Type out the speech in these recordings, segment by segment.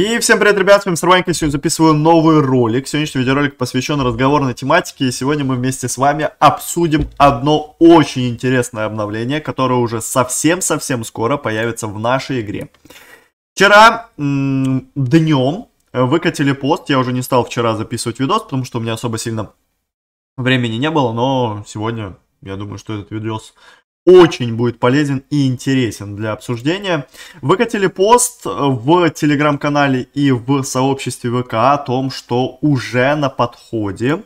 И всем привет, ребят, с вами Сарванька, сегодня записываю новый ролик. Сегодняшний видеоролик посвящен разговорной тематике, и сегодня мы вместе с вами обсудим одно очень интересное обновление, которое уже совсем-совсем скоро появится в нашей игре. Вчера днем выкатили пост, я уже не стал вчера записывать видос, потому что у меня особо сильно времени не было, но сегодня, я думаю, что этот видос очень будет полезен и интересен для обсуждения. Выкатили пост в телеграм-канале и в сообществе ВК о том, что уже на подходе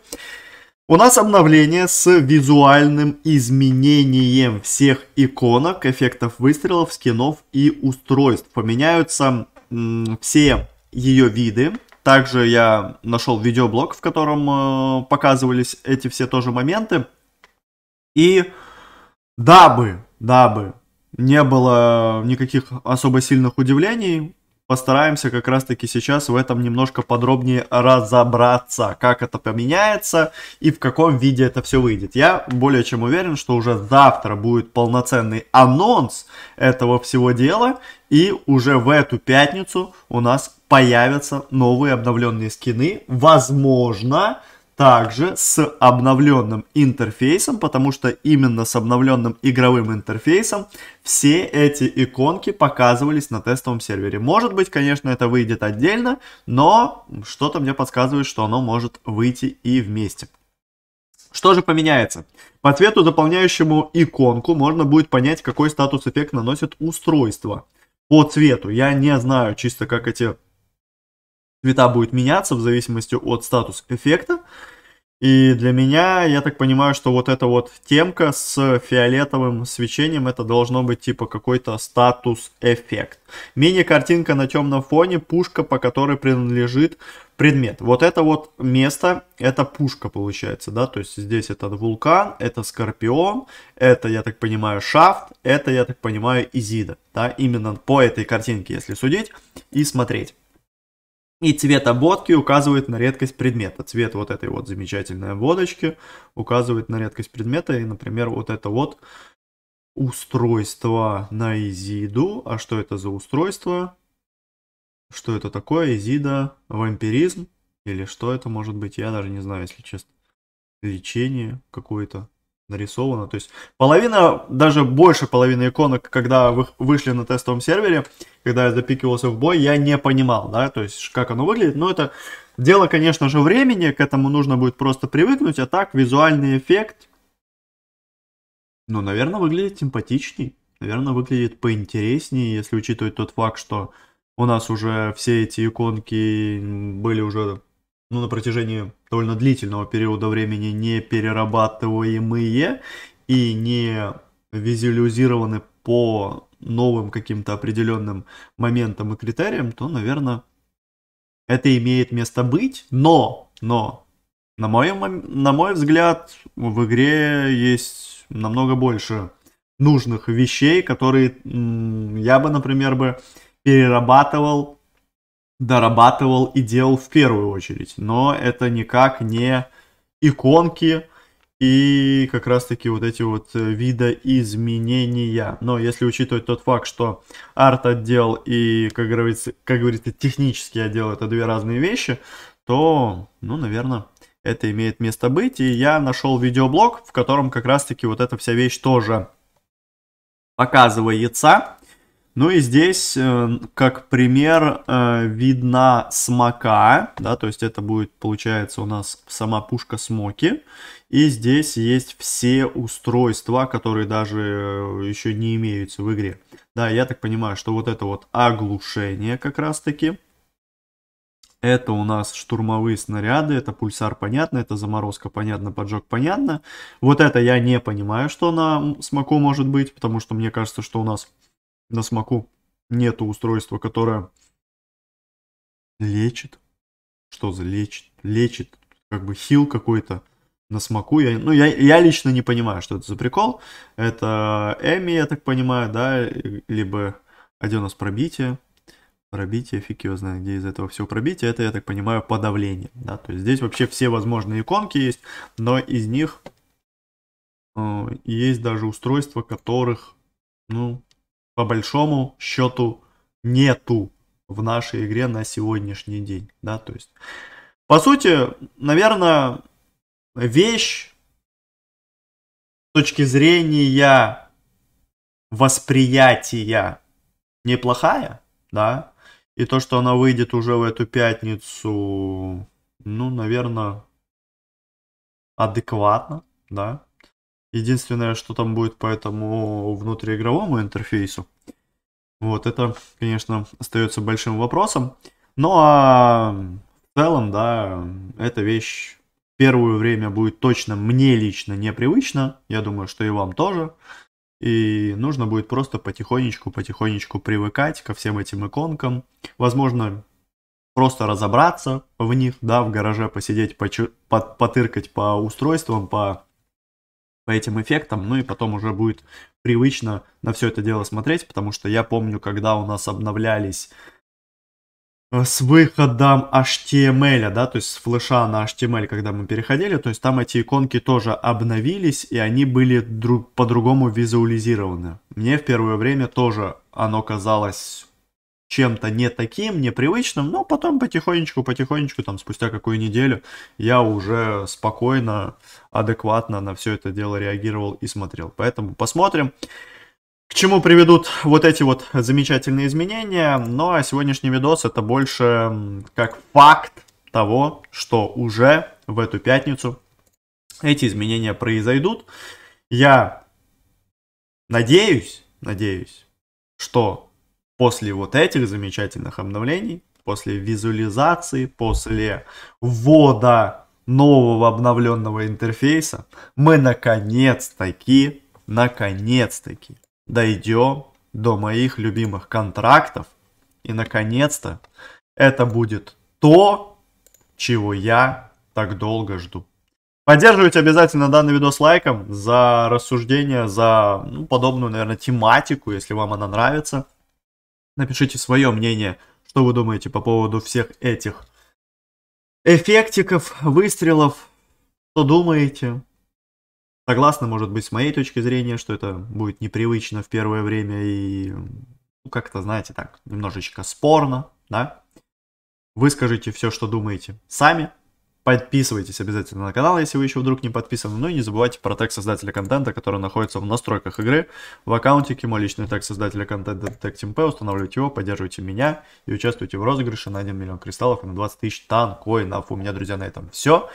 у нас обновление с визуальным изменением всех иконок, эффектов выстрелов, скинов и устройств. Поменяются м, все ее виды. Также я нашел видеоблог, в котором э, показывались эти все тоже моменты. И дабы, дабы не было никаких особо сильных удивлений, постараемся как раз-таки сейчас в этом немножко подробнее разобраться, как это поменяется и в каком виде это все выйдет. Я более чем уверен, что уже завтра будет полноценный анонс этого всего дела, и уже в эту пятницу у нас появятся новые обновленные скины, возможно, также с обновленным интерфейсом, потому что именно с обновленным игровым интерфейсом все эти иконки показывались на тестовом сервере. Может быть, конечно, это выйдет отдельно, но что-то мне подсказывает, что оно может выйти и вместе. Что же поменяется? По цвету, заполняющему иконку, можно будет понять, какой статус эффект наносит устройство. По цвету, я не знаю чисто, как эти цвета будет меняться в зависимости от статус эффекта. И для меня, я так понимаю, что вот эта вот темка с фиолетовым свечением, это должно быть типа какой-то статус-эффект. Мини-картинка на темном фоне, пушка, по которой принадлежит предмет. Вот это вот место, это пушка получается, да, то есть здесь этот вулкан, это скорпион, это, я так понимаю, шафт, это, я так понимаю, изида, да, именно по этой картинке, если судить и смотреть. И цвет ободки указывает на редкость предмета. Цвет вот этой вот замечательной ободочки указывает на редкость предмета. И, например, вот это вот устройство на Изиду. А что это за устройство? Что это такое? Изида, вампиризм? Или что это может быть? Я даже не знаю, если честно. Лечение какое-то нарисовано. То есть половина, даже больше половины иконок, когда вы вышли на тестовом сервере, когда я запикивался в бой, я не понимал, да, то есть как оно выглядит. Но это дело, конечно же, времени, к этому нужно будет просто привыкнуть, а так визуальный эффект, ну, наверное, выглядит симпатичней, наверное, выглядит поинтереснее, если учитывать тот факт, что у нас уже все эти иконки были уже ну, на протяжении довольно длительного периода времени не перерабатываемые и не визуализированы по новым каким-то определенным моментам и критериям, то, наверное, это имеет место быть. Но, но, на мой, на мой взгляд, в игре есть намного больше нужных вещей, которые я бы, например, бы перерабатывал дорабатывал и делал в первую очередь. Но это никак не иконки и как раз-таки вот эти вот э, видоизменения. Но если учитывать тот факт, что арт-отдел и, как говорится, как говорится, технический отдел — это две разные вещи, то, ну, наверное, это имеет место быть. И я нашел видеоблог, в котором как раз-таки вот эта вся вещь тоже показывается. Ну и здесь, э, как пример, э, видна смока, да, то есть это будет, получается, у нас сама пушка смоки. И здесь есть все устройства, которые даже э, еще не имеются в игре. Да, я так понимаю, что вот это вот оглушение как раз-таки. Это у нас штурмовые снаряды, это пульсар, понятно, это заморозка, понятно, поджог, понятно. Вот это я не понимаю, что на смоку может быть, потому что мне кажется, что у нас на смоку нету устройства, которое лечит. Что за лечит? Лечит. Как бы хил какой-то на смоку. Я, ну, я, я лично не понимаю, что это за прикол. Это Эми, я так понимаю, да, либо Аденос пробитие. Пробитие, фиг его знает, где из этого всего пробитие. Это, я так понимаю, подавление. Да? То есть здесь вообще все возможные иконки есть, но из них э, есть даже устройства, которых, ну, по большому счету нету в нашей игре на сегодняшний день. Да, то есть, по сути, наверное, вещь с точки зрения восприятия неплохая, да, и то, что она выйдет уже в эту пятницу, ну, наверное, адекватно, да. Единственное, что там будет по этому внутриигровому интерфейсу, вот это, конечно, остается большим вопросом. Ну а в целом, да, эта вещь первое время будет точно мне лично непривычно. Я думаю, что и вам тоже. И нужно будет просто потихонечку, потихонечку привыкать ко всем этим иконкам. Возможно, просто разобраться в них, да, в гараже посидеть, почу- потыркать по устройствам, по по этим эффектам, ну и потом уже будет привычно на все это дело смотреть, потому что я помню, когда у нас обновлялись э, с выходом HTML, да, то есть с флеша на HTML, когда мы переходили, то есть там эти иконки тоже обновились, и они были друг, по-другому визуализированы. Мне в первое время тоже оно казалось чем-то не таким, непривычным, но потом потихонечку, потихонечку, там, спустя какую неделю, я уже спокойно, адекватно на все это дело реагировал и смотрел. Поэтому посмотрим. К чему приведут вот эти вот замечательные изменения. Ну а сегодняшний видос это больше как факт того, что уже в эту пятницу эти изменения произойдут. Я надеюсь, надеюсь, что после вот этих замечательных обновлений, после визуализации, после ввода нового обновленного интерфейса, мы наконец-таки, наконец-таки дойдем до моих любимых контрактов. И наконец-то это будет то, чего я так долго жду. Поддерживайте обязательно данный видос лайком за рассуждение, за ну, подобную, наверное, тематику, если вам она нравится. Напишите свое мнение, что вы думаете по поводу всех этих эффектиков, выстрелов. Что думаете? Согласны, может быть, с моей точки зрения, что это будет непривычно в первое время и ну, как-то, знаете, так, немножечко спорно, да? Выскажите все, что думаете сами, Подписывайтесь обязательно на канал, если вы еще вдруг не подписаны. Ну и не забывайте про тег создателя контента, который находится в настройках игры. В аккаунтике мой личный тег создателя контента TechTeamP. Устанавливайте его, поддерживайте меня и участвуйте в розыгрыше на 1 миллион кристаллов и на 20 тысяч танкоинов. У меня, друзья, на этом все.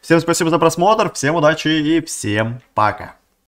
Всем спасибо за просмотр, всем удачи и всем пока.